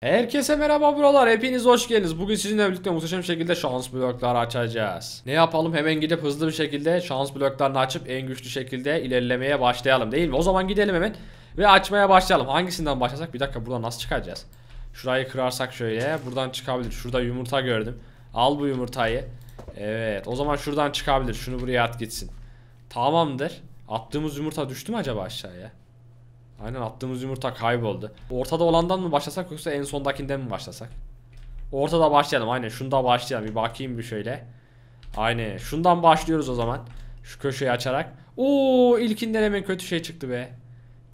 Herkese merhaba buralar hepiniz hoş geldiniz. Bugün sizinle birlikte muhteşem şekilde şans blokları açacağız. Ne yapalım hemen gidip hızlı bir şekilde şans bloklarını açıp en güçlü şekilde ilerlemeye başlayalım değil mi? O zaman gidelim hemen ve açmaya başlayalım. Hangisinden başlasak bir dakika buradan nasıl çıkacağız? Şurayı kırarsak şöyle buradan çıkabilir. Şurada yumurta gördüm. Al bu yumurtayı. Evet o zaman şuradan çıkabilir. Şunu buraya at gitsin. Tamamdır. Attığımız yumurta düştü mü acaba aşağıya? Aynen attığımız yumurta kayboldu. Ortada olandan mı başlasak yoksa en sondakinden mi başlasak? Ortada başlayalım aynen şundan başlayalım bir bakayım bir şöyle. Aynen şundan başlıyoruz o zaman. Şu köşeyi açarak. Oo ilkinden hemen kötü şey çıktı be.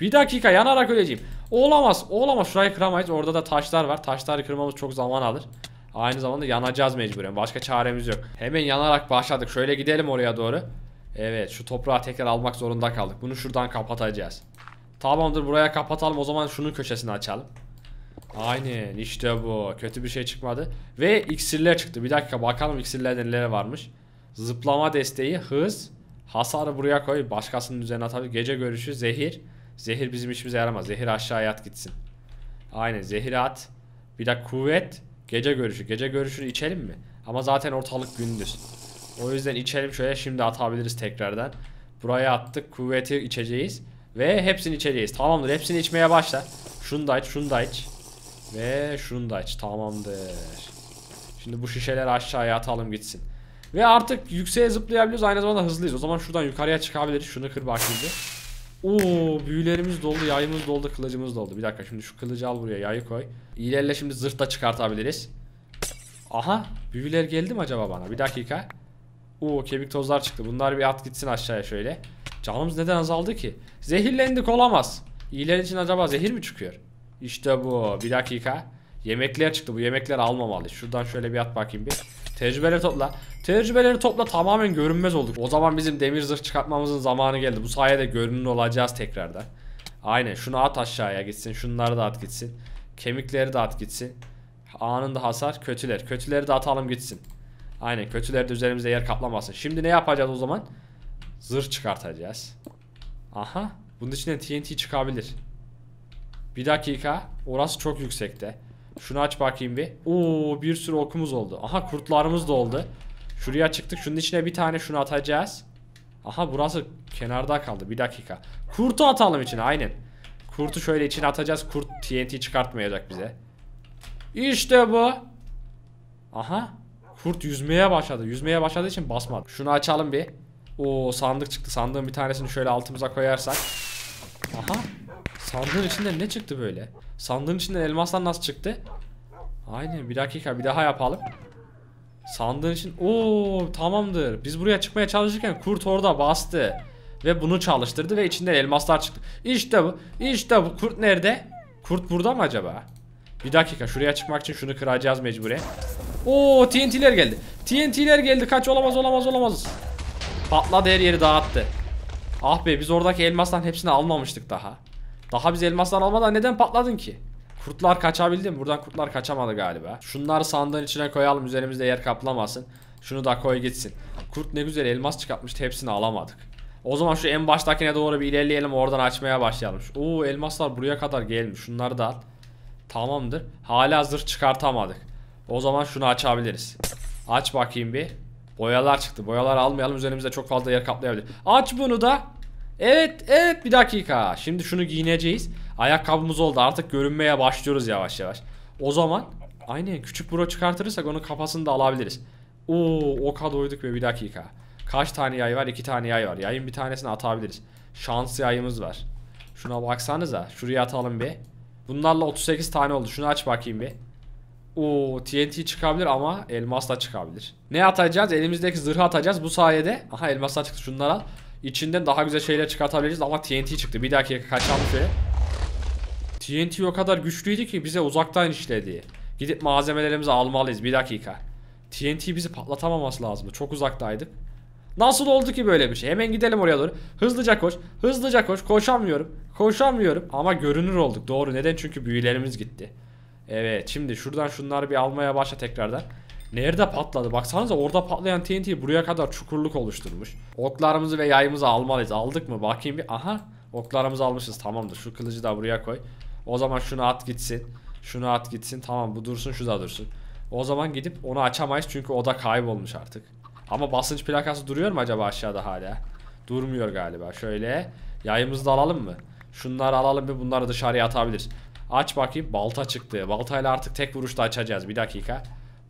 Bir dakika yanarak öleceğim. Olamaz olamaz şurayı kıramayız orada da taşlar var. Taşları kırmamız çok zaman alır. Aynı zamanda yanacağız mecburen başka çaremiz yok. Hemen yanarak başladık şöyle gidelim oraya doğru. Evet şu toprağı tekrar almak zorunda kaldık. Bunu şuradan kapatacağız. Tamamdır buraya kapatalım o zaman şunun köşesini açalım. Aynen işte bu. Kötü bir şey çıkmadı. Ve iksirler çıktı. Bir dakika bakalım iksirlerde neler varmış. Zıplama desteği, hız, hasarı buraya koy. Başkasının üzerine atabilir gece görüşü, zehir. Zehir bizim işimize yaramaz. Zehir aşağıya at gitsin. Aynen zehir at. Bir dakika kuvvet, gece görüşü. Gece görüşünü içelim mi? Ama zaten ortalık gündüz. O yüzden içelim şöyle şimdi atabiliriz tekrardan. Buraya attık. Kuvveti içeceğiz. Ve hepsini içeceğiz. Tamamdır. Hepsini içmeye başla. Şunu da iç, şunu da iç. Ve şunu da iç. Tamamdır. Şimdi bu şişeleri aşağıya atalım gitsin. Ve artık yükseğe zıplayabiliyoruz. Aynı zamanda hızlıyız. O zaman şuradan yukarıya çıkabiliriz. Şunu kır bak şimdi. Oo büyülerimiz doldu, yayımız doldu, kılıcımız doldu. Bir dakika şimdi şu kılıcı al buraya, yayı koy. İlerle şimdi zırh da çıkartabiliriz. Aha büyüler geldi mi acaba bana? Bir dakika. Oo kemik tozlar çıktı. Bunlar bir at gitsin aşağıya şöyle. Canımız neden azaldı ki? Zehirlendik olamaz. İyiler için acaba zehir mi çıkıyor? İşte bu. Bir dakika. Yemekler çıktı. Bu yemekler almamalı. Şuradan şöyle bir at bakayım bir. Tecrübeleri topla. Tecrübeleri topla tamamen görünmez olduk. O zaman bizim demir zırh çıkartmamızın zamanı geldi. Bu sayede görünür olacağız tekrardan. Aynen. Şunu at aşağıya gitsin. Şunları da at gitsin. Kemikleri de at gitsin. Anında hasar. Kötüler. Kötüleri de atalım gitsin. Aynen. Kötüler de üzerimize yer kaplamasın. Şimdi ne yapacağız o zaman? Zırh çıkartacağız. Aha. Bunun içine TNT çıkabilir. Bir dakika. Orası çok yüksekte. Şunu aç bakayım bir. Oo bir sürü okumuz oldu. Aha kurtlarımız da oldu. Şuraya çıktık. Şunun içine bir tane şunu atacağız. Aha burası kenarda kaldı. Bir dakika. Kurtu atalım içine aynen. Kurtu şöyle içine atacağız. Kurt TNT çıkartmayacak bize. İşte bu. Aha. Kurt yüzmeye başladı. Yüzmeye başladığı için basmadı. Şunu açalım bir. O sandık çıktı. Sandığın bir tanesini şöyle altımıza koyarsak. Aha. Sandığın içinde ne çıktı böyle? Sandığın içinde elmaslar nasıl çıktı? Aynen bir dakika bir daha yapalım. Sandığın için o tamamdır. Biz buraya çıkmaya çalışırken kurt orada bastı. Ve bunu çalıştırdı ve içinden elmaslar çıktı. İşte bu. İşte bu. Kurt nerede? Kurt burada mı acaba? Bir dakika şuraya çıkmak için şunu kıracağız mecburen. Oo TNT'ler geldi. TNT'ler geldi. Kaç olamaz olamaz olamaz. Patladı her yeri dağıttı. Ah be biz oradaki elmasların hepsini almamıştık daha. Daha biz elmaslar almadan neden patladın ki? Kurtlar kaçabildi mi? Buradan kurtlar kaçamadı galiba. Şunları sandığın içine koyalım üzerimizde yer kaplamasın. Şunu da koy gitsin. Kurt ne güzel elmas çıkartmıştı hepsini alamadık. O zaman şu en baştakine doğru bir ilerleyelim oradan açmaya başlayalım. Oo elmaslar buraya kadar gelmiş. Şunları da al. Tamamdır. Hala zırh çıkartamadık. O zaman şunu açabiliriz. Aç bakayım bir. Boyalar çıktı. Boyalar almayalım. Üzerimizde çok fazla yer kaplayabilir. Aç bunu da. Evet, evet bir dakika. Şimdi şunu giyineceğiz. Ayakkabımız oldu. Artık görünmeye başlıyoruz yavaş yavaş. O zaman aynen küçük bro çıkartırırsak onun kafasını da alabiliriz. Oo, oka doyduk ve bir dakika. Kaç tane yay var? İki tane yay var. Yayın bir tanesini atabiliriz. Şans yayımız var. Şuna baksanıza. Şuraya atalım bir. Bunlarla 38 tane oldu. Şunu aç bakayım bir. O TNT çıkabilir ama elmas da çıkabilir. Ne atacağız? Elimizdeki zırhı atacağız. Bu sayede aha elmaslar çıktı şunları al. İçinden daha güzel şeyler çıkartabiliriz ama TNT çıktı. Bir dakika kaçalım şöyle. TNT o kadar güçlüydü ki bize uzaktan işledi. Gidip malzemelerimizi almalıyız. Bir dakika. TNT bizi patlatamaması lazım. Çok uzaktaydık. Nasıl oldu ki böyle bir şey? Hemen gidelim oraya doğru. Hızlıca koş. Hızlıca koş. Koşamıyorum. Koşamıyorum. Ama görünür olduk. Doğru. Neden? Çünkü büyülerimiz gitti. Evet şimdi şuradan şunları bir almaya başla tekrardan. Nerede patladı? Baksanıza orada patlayan TNT buraya kadar çukurluk oluşturmuş. Oklarımızı ve yayımızı almalıyız. Aldık mı? Bakayım bir. Aha. Oklarımızı almışız. Tamamdır. Şu kılıcı da buraya koy. O zaman şunu at gitsin. Şunu at gitsin. Tamam bu dursun şu da dursun. O zaman gidip onu açamayız çünkü o da kaybolmuş artık. Ama basınç plakası duruyor mu acaba aşağıda hala? Durmuyor galiba. Şöyle yayımızı da alalım mı? Şunları alalım bir, bunları dışarıya atabiliriz. Aç bakayım. Balta çıktı. Baltayla artık tek vuruşta açacağız. Bir dakika.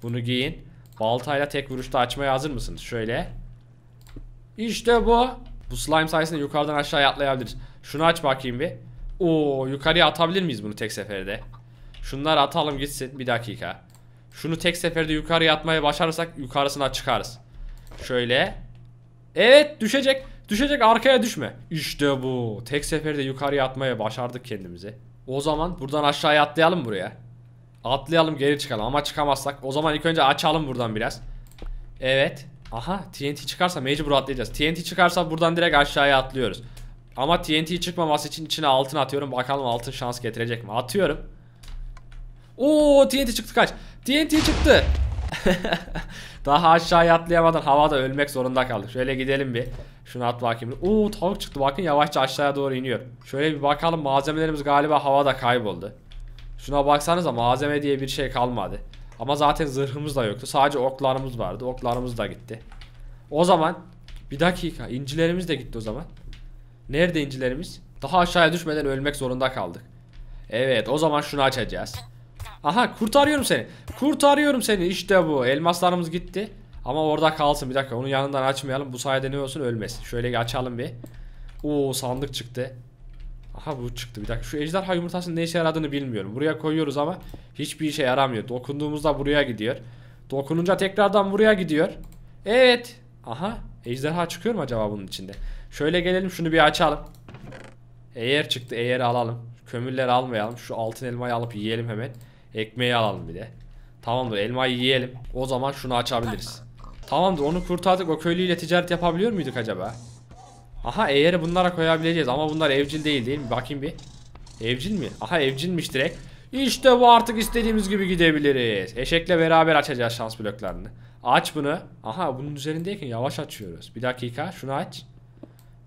Bunu giyin. Baltayla tek vuruşta açmaya hazır mısınız? Şöyle. İşte bu. Bu slime sayesinde yukarıdan aşağıya atlayabiliriz. Şunu aç bakayım bir. Oo yukarıya atabilir miyiz bunu tek seferde? Şunları atalım gitsin. Bir dakika. Şunu tek seferde yukarıya atmayı başarırsak yukarısına çıkarız. Şöyle. Evet düşecek. Düşecek arkaya düşme. İşte bu. Tek seferde yukarıya atmaya başardık kendimizi. O zaman buradan aşağıya atlayalım buraya. Atlayalım geri çıkalım ama çıkamazsak. O zaman ilk önce açalım buradan biraz. Evet. Aha TNT çıkarsa mecbur atlayacağız. TNT çıkarsa buradan direkt aşağıya atlıyoruz. Ama TNT çıkmaması için içine altın atıyorum. Bakalım altın şans getirecek mi? Atıyorum. Oo TNT çıktı kaç. TNT çıktı. Daha aşağıya atlayamadan havada ölmek zorunda kaldık. Şöyle gidelim bir. Şuna at bakayım. Oo tavuk çıktı bakın yavaşça aşağıya doğru iniyor. Şöyle bir bakalım malzemelerimiz galiba havada kayboldu. Şuna baksanıza malzeme diye bir şey kalmadı. Ama zaten zırhımız da yoktu. Sadece oklarımız vardı. Oklarımız da gitti. O zaman bir dakika incilerimiz de gitti o zaman. Nerede incilerimiz? Daha aşağıya düşmeden ölmek zorunda kaldık. Evet o zaman şunu açacağız. Aha kurtarıyorum seni. Kurtarıyorum seni İşte bu. Elmaslarımız gitti. Ama orada kalsın bir dakika. Onun yanından açmayalım. Bu sayede ne olsun ölmesin. Şöyle açalım bir. Oo sandık çıktı. Aha bu çıktı bir dakika. Şu ejderha yumurtasının ne işe yaradığını bilmiyorum. Buraya koyuyoruz ama hiçbir işe yaramıyor. Dokunduğumuzda buraya gidiyor. Dokununca tekrardan buraya gidiyor. Evet. Aha ejderha çıkıyor mu acaba bunun içinde? Şöyle gelelim şunu bir açalım. Eğer çıktı eğeri alalım. Kömürleri almayalım. Şu altın elmayı alıp yiyelim hemen. Ekmeği alalım bir de. Tamamdır elmayı yiyelim. O zaman şunu açabiliriz. Tamamdır onu kurtardık. O köylüyle ticaret yapabiliyor muyduk acaba? Aha eğer bunlara koyabileceğiz ama bunlar evcil değil değil mi? Bakayım bir. Evcil mi? Aha evcilmiş direkt. İşte bu artık istediğimiz gibi gidebiliriz. Eşekle beraber açacağız şans bloklarını. Aç bunu. Aha bunun üzerindeyken yavaş açıyoruz. Bir dakika şunu aç.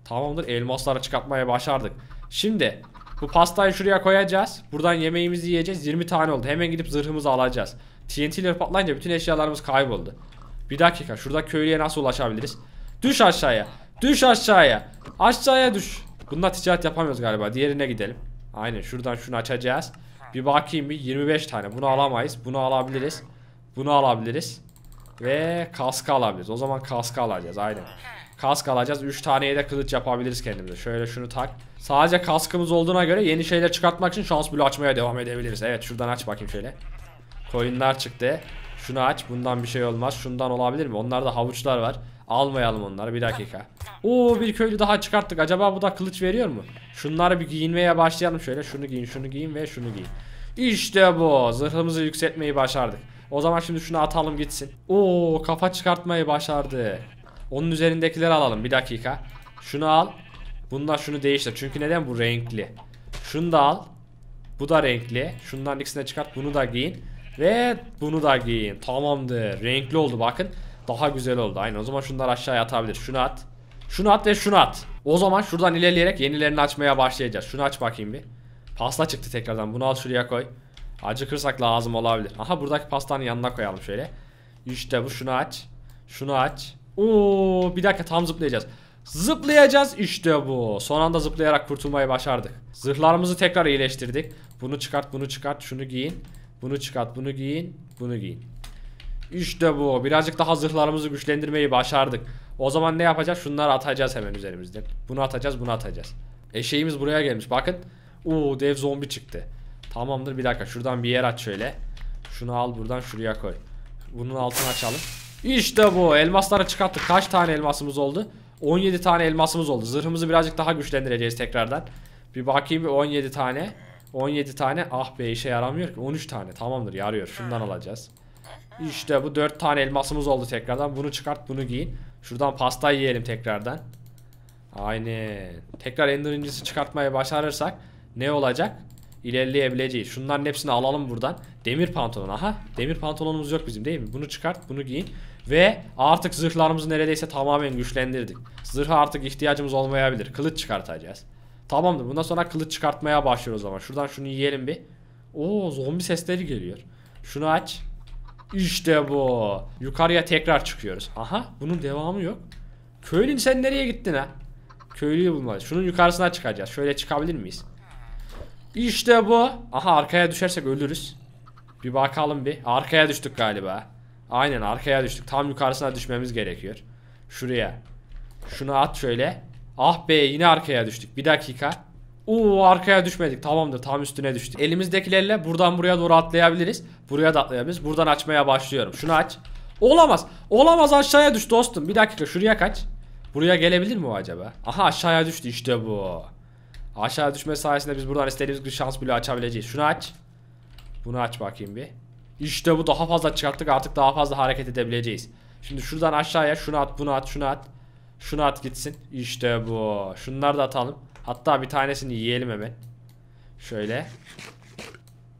Tamamdır elmasları çıkartmaya başardık. Şimdi bu pastayı şuraya koyacağız. Buradan yemeğimizi yiyeceğiz. 20 tane oldu. Hemen gidip zırhımızı alacağız. TNT ile patlayınca bütün eşyalarımız kayboldu. Bir dakika şurada köylüye nasıl ulaşabiliriz? Düş aşağıya. Düş aşağıya. Aşağıya düş. Bunda ticaret yapamıyoruz galiba. Diğerine gidelim. Aynen şuradan şunu açacağız. Bir bakayım bir 25 tane. Bunu alamayız. Bunu alabiliriz. Bunu alabiliriz. Ve kaskı alabiliriz. O zaman kaskı alacağız aynen. Kask alacağız. 3 taneye de kılıç yapabiliriz kendimize. Şöyle şunu tak. Sadece kaskımız olduğuna göre yeni şeyler çıkartmak için şans bloğu açmaya devam edebiliriz. Evet şuradan aç bakayım şöyle. Coinler çıktı. Şunu aç bundan bir şey olmaz. Şundan olabilir mi? Onlarda havuçlar var. Almayalım onları bir dakika. Oo bir köylü daha çıkarttık. Acaba bu da kılıç veriyor mu? Şunları bir giyinmeye başlayalım şöyle. Şunu giyin, şunu giyin ve şunu giyin. İşte bu. Zırhımızı yükseltmeyi başardık. O zaman şimdi şunu atalım gitsin. Oo kafa çıkartmayı başardı. Onun üzerindekileri alalım bir dakika. Şunu al. Bunlar şunu değiştir. Çünkü neden bu renkli? Şunu da al. Bu da renkli. Şundan ikisini çıkart. Bunu da giyin. Ve bunu da giyin. Tamamdır. Renkli oldu bakın. Daha güzel oldu. Aynı o zaman şunları aşağıya atabilir. Şunu at. Şunu at ve şunu at. O zaman şuradan ilerleyerek yenilerini açmaya başlayacağız. Şunu aç bakayım bir. Pasta çıktı tekrardan. Bunu al şuraya koy. Acıkırsak lazım olabilir. Aha buradaki pastanın yanına koyalım şöyle. İşte bu şunu aç. Şunu aç. Oo bir dakika tam zıplayacağız. Zıplayacağız işte bu. Son anda zıplayarak kurtulmayı başardık. Zırhlarımızı tekrar iyileştirdik. Bunu çıkart bunu çıkart şunu giyin. Bunu çıkart bunu giyin bunu giyin. İşte bu birazcık daha zırhlarımızı güçlendirmeyi başardık. O zaman ne yapacağız? Şunları atacağız hemen üzerimizden. Bunu atacağız bunu atacağız. Eşeğimiz buraya gelmiş bakın. Uuu dev zombi çıktı. Tamamdır bir dakika şuradan bir yer aç şöyle. Şunu al buradan şuraya koy. Bunun altını açalım. İşte bu elmasları çıkarttık. Kaç tane elmasımız oldu? 17 tane elmasımız oldu. Zırhımızı birazcık daha güçlendireceğiz tekrardan. Bir bakayım 17 tane. 17 tane ah be işe yaramıyor ki 13 tane tamamdır yarıyor şundan alacağız. İşte bu 4 tane elmasımız oldu tekrardan bunu çıkart bunu giyin. Şuradan pasta yiyelim tekrardan. Aynen. Tekrar ender incisi çıkartmayı başarırsak ne olacak? İlerleyebileceğiz. Şunların hepsini alalım buradan. Demir pantolon. Aha demir pantolonumuz yok bizim değil mi? Bunu çıkart bunu giyin. Ve artık zırhlarımızı neredeyse tamamen güçlendirdik. Zırha artık ihtiyacımız olmayabilir. Kılıç çıkartacağız. Tamamdır. Bundan sonra kılıç çıkartmaya başlıyor o zaman. Şuradan şunu yiyelim bir. Oo zombi sesleri geliyor. Şunu aç. İşte bu. Yukarıya tekrar çıkıyoruz. Aha bunun devamı yok. Köylün sen nereye gittin ha? Köylüyü bulmalıyız. Şunun yukarısına çıkacağız. Şöyle çıkabilir miyiz? İşte bu. Aha arkaya düşersek ölürüz. Bir bakalım bir. Arkaya düştük galiba. Aynen arkaya düştük. Tam yukarısına düşmemiz gerekiyor. Şuraya. Şunu at şöyle. Ah be yine arkaya düştük. Bir dakika. Uuu arkaya düşmedik. Tamamdır tam üstüne düştük. Elimizdekilerle buradan buraya doğru atlayabiliriz. Buraya da atlayabiliriz. Buradan açmaya başlıyorum. Şunu aç. Olamaz. Olamaz aşağıya düş dostum. Bir dakika şuraya kaç. Buraya gelebilir mi o acaba? Aha aşağıya düştü işte bu. Aşağı düşme sayesinde biz buradan istediğimiz bir şans bile açabileceğiz. Şunu aç. Bunu aç bakayım bir. İşte bu daha fazla çıkarttık artık daha fazla hareket edebileceğiz. Şimdi şuradan aşağıya şunu at bunu at şunu at. Şunu at gitsin. İşte bu. Şunları da atalım. Hatta bir tanesini yiyelim hemen. Şöyle.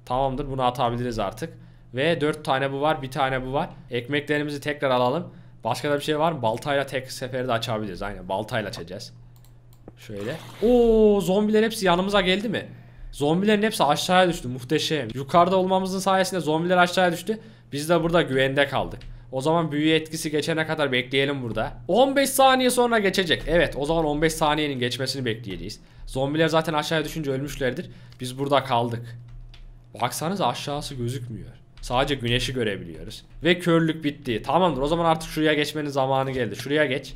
Tamamdır bunu atabiliriz artık. Ve 4 tane bu var. Bir tane bu var. Ekmeklerimizi tekrar alalım. Başka da bir şey var mı? Baltayla tek seferde açabiliriz. Aynen baltayla açacağız. Şöyle. Oo zombiler hepsi yanımıza geldi mi? Zombilerin hepsi aşağıya düştü. Muhteşem. Yukarıda olmamızın sayesinde zombiler aşağıya düştü. Biz de burada güvende kaldık. O zaman büyü etkisi geçene kadar bekleyelim burada. 15 saniye sonra geçecek. Evet o zaman 15 saniyenin geçmesini bekleyeceğiz. Zombiler zaten aşağıya düşünce ölmüşlerdir. Biz burada kaldık. Baksanıza aşağısı gözükmüyor. Sadece güneşi görebiliyoruz. Ve körlük bitti. Tamamdır o zaman artık şuraya geçmenin zamanı geldi. Şuraya geç.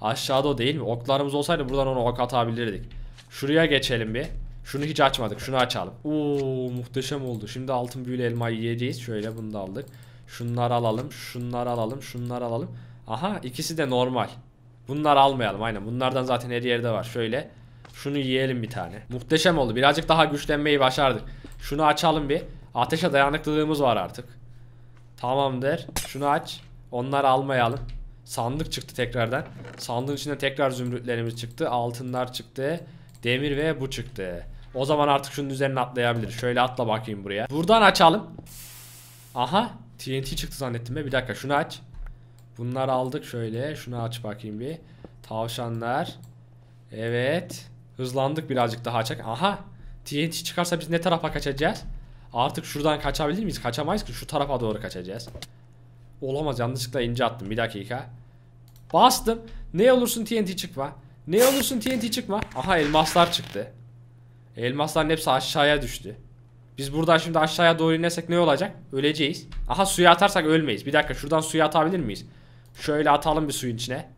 Aşağıda o değil mi? Oklarımız olsaydı buradan ona ok atabilirdik. Şuraya geçelim bir. Şunu hiç açmadık. Şunu açalım. Oo muhteşem oldu. Şimdi altın büyülü elmayı yiyeceğiz. Şöyle bunu da aldık. Şunları alalım, şunları alalım, şunları alalım. Aha ikisi de normal. Bunları almayalım aynen. Bunlardan zaten her yerde var. Şöyle şunu yiyelim bir tane. Muhteşem oldu. Birazcık daha güçlenmeyi başardık. Şunu açalım bir. Ateşe dayanıklılığımız var artık. Tamamdır. Şunu aç. Onları almayalım. Sandık çıktı tekrardan. Sandığın içinde tekrar zümrütlerimiz çıktı. Altınlar çıktı. Demir ve bu çıktı. O zaman artık şunun üzerine atlayabilir. Şöyle atla bakayım buraya. Buradan açalım. Aha. TNT çıktı zannettim be. Bir dakika şunu aç. Bunlar aldık şöyle. Şunu aç bakayım bir. Tavşanlar. Evet. Hızlandık birazcık daha açak. Aha. TNT çıkarsa biz ne tarafa kaçacağız? Artık şuradan kaçabilir miyiz? Kaçamayız ki şu tarafa doğru kaçacağız. Olamaz yanlışlıkla ince attım. Bir dakika. Bastım. Ne olursun TNT çıkma. Ne olursun TNT çıkma. Aha elmaslar çıktı. Elmasların hepsi aşağıya düştü. Biz buradan şimdi aşağıya doğru inersek ne olacak? Öleceğiz. Aha suya atarsak ölmeyiz. Bir dakika şuradan suya atabilir miyiz? Şöyle atalım bir suyun içine.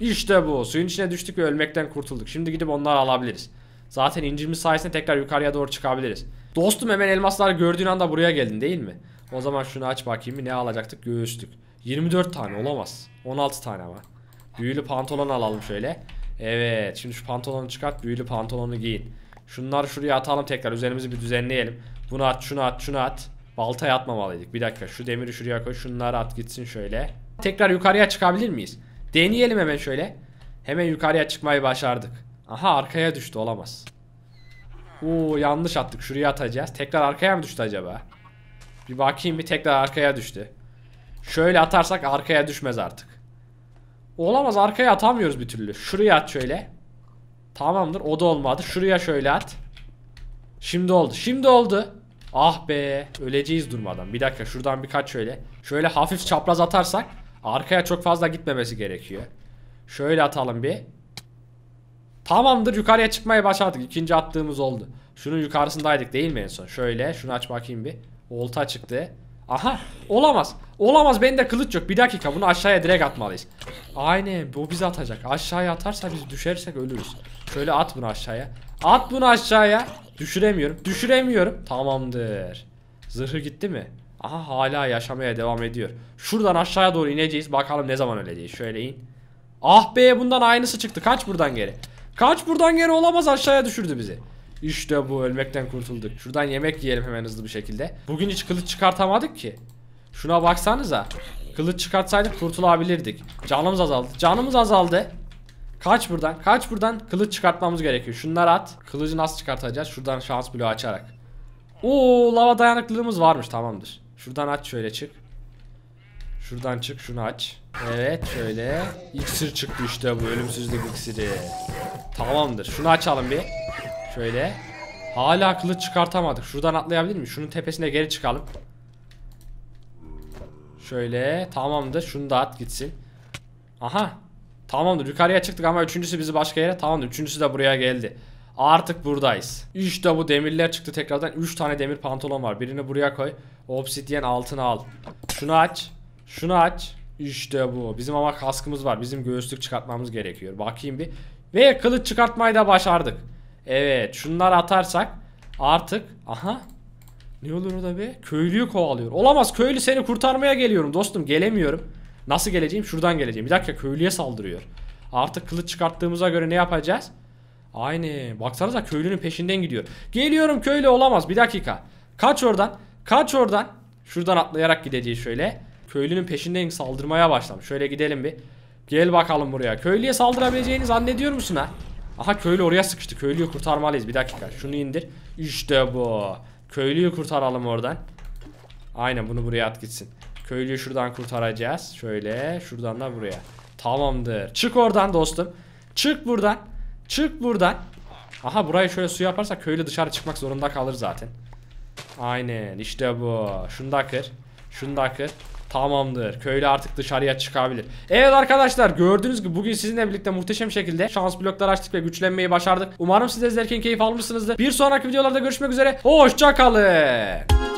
İşte bu. Suyun içine düştük ve ölmekten kurtulduk. Şimdi gidip onları alabiliriz. Zaten incimiz sayesinde tekrar yukarıya doğru çıkabiliriz. Dostum hemen elmaslar gördüğün anda buraya geldin değil mi? O zaman şunu aç bakayım ne alacaktık? Göğüslük. 24 tane olamaz. 16 tane ama. Büyülü pantolon alalım şöyle. Evet şimdi şu pantolonu çıkart büyülü pantolonu giyin. Şunları şuraya atalım tekrar üzerimizi bir düzenleyelim. Bunu at şunu at şunu at. Baltaya atmamalıydık. Bir dakika şu demiri şuraya koy. Şunları at gitsin şöyle. Tekrar yukarıya çıkabilir miyiz? Deneyelim hemen şöyle. Hemen yukarıya çıkmayı başardık. Aha arkaya düştü olamaz. Oo yanlış attık. Şuraya atacağız. Tekrar arkaya mı düştü acaba? Bir bakayım bir tekrar arkaya düştü. Şöyle atarsak arkaya düşmez artık. Olamaz arkaya atamıyoruz bir türlü. Şuraya at şöyle. Tamamdır o da olmadı. Şuraya şöyle at. Şimdi oldu. Şimdi oldu. Ah be öleceğiz durmadan. Bir dakika şuradan birkaç şöyle. Şöyle hafif çapraz atarsak arkaya çok fazla gitmemesi gerekiyor. Şöyle atalım bir. Tamamdır yukarıya çıkmayı başardık. İkinci attığımız oldu. Şunun yukarısındaydık değil mi en son? Şöyle şunu aç bakayım bir. Olta çıktı. Aha olamaz. Olamaz bende kılıç yok. Bir dakika bunu aşağıya direkt atmalıyız. Aynen bu bizi atacak. Aşağıya atarsa biz düşersek ölürüz. Şöyle at bunu aşağıya. At bunu aşağıya. Düşüremiyorum. Düşüremiyorum. Tamamdır. Zırhı gitti mi? Aha hala yaşamaya devam ediyor. Şuradan aşağıya doğru ineceğiz. Bakalım ne zaman öleceğiz. Şöyle in. Ah be bundan aynısı çıktı. Kaç buradan geri. Kaç buradan geri olamaz aşağıya düşürdü bizi. İşte bu ölmekten kurtulduk. Şuradan yemek yiyelim hemen hızlı bir şekilde. Bugün hiç kılıç çıkartamadık ki. Şuna baksanıza. Kılıç çıkartsaydık kurtulabilirdik. Canımız azaldı. Canımız azaldı. Kaç buradan. Kaç buradan. Kılıç çıkartmamız gerekiyor. Şunları at. Kılıcı nasıl çıkartacağız? Şuradan şans bloğu açarak. Oo lava dayanıklılığımız varmış. Tamamdır. Şuradan aç şöyle çık. Şuradan çık şunu aç. Evet şöyle. İksir çıktı işte bu ölümsüzlük iksiri. Tamamdır. Şunu açalım bir. Şöyle. Hala kılıç çıkartamadık. Şuradan atlayabilir miyim? Şunun tepesine geri çıkalım. Şöyle. Tamamdır. Şunu da at gitsin. Aha. Tamamdır yukarıya çıktık ama üçüncüsü bizi başka yere tamamdır. Üçüncüsü de buraya geldi. Artık buradayız. İşte bu demirler çıktı tekrardan. 3 tane demir pantolon var. Birini buraya koy. Obsidyen altına al. Şunu aç. Şunu aç. İşte bu. Bizim ama kaskımız var. Bizim göğüslük çıkartmamız gerekiyor. Bakayım bir. Ve kılıç çıkartmayı da başardık. Evet. Şunları atarsak artık. Aha. Ne olur o da be? Köylüyü kovalıyor. Olamaz. Köylü seni kurtarmaya geliyorum dostum. Gelemiyorum. Nasıl geleceğim? Şuradan geleceğim. Bir dakika köylüye saldırıyor. Artık kılıç çıkarttığımıza göre ne yapacağız? Aynı. Baksanıza köylünün peşinden gidiyor. Geliyorum köylü olamaz. Bir dakika. Kaç oradan. Kaç oradan. Şuradan atlayarak gideceğiz şöyle. Köylünün peşinden saldırmaya başlamış. Şöyle gidelim bir. Gel bakalım buraya. Köylüye saldırabileceğini zannediyor musun ha? Aha köylü oraya sıkıştı. Köylüyü kurtarmalıyız. Bir dakika. Şunu indir. İşte bu. Köylüyü kurtaralım oradan. Aynen bunu buraya at gitsin. Köylüyü şuradan kurtaracağız. Şöyle şuradan da buraya. Tamamdır. Çık oradan dostum. Çık buradan. Çık buradan. Aha burayı şöyle su yaparsak köylü dışarı çıkmak zorunda kalır zaten. Aynen işte bu. Şunu da kır. Şunu da kır. Tamamdır. Köylü artık dışarıya çıkabilir. Evet arkadaşlar gördüğünüz gibi bugün sizinle birlikte muhteşem şekilde şans blokları açtık ve güçlenmeyi başardık. Umarım siz de izlerken keyif almışsınızdır. Bir sonraki videolarda görüşmek üzere. Hoşçakalın.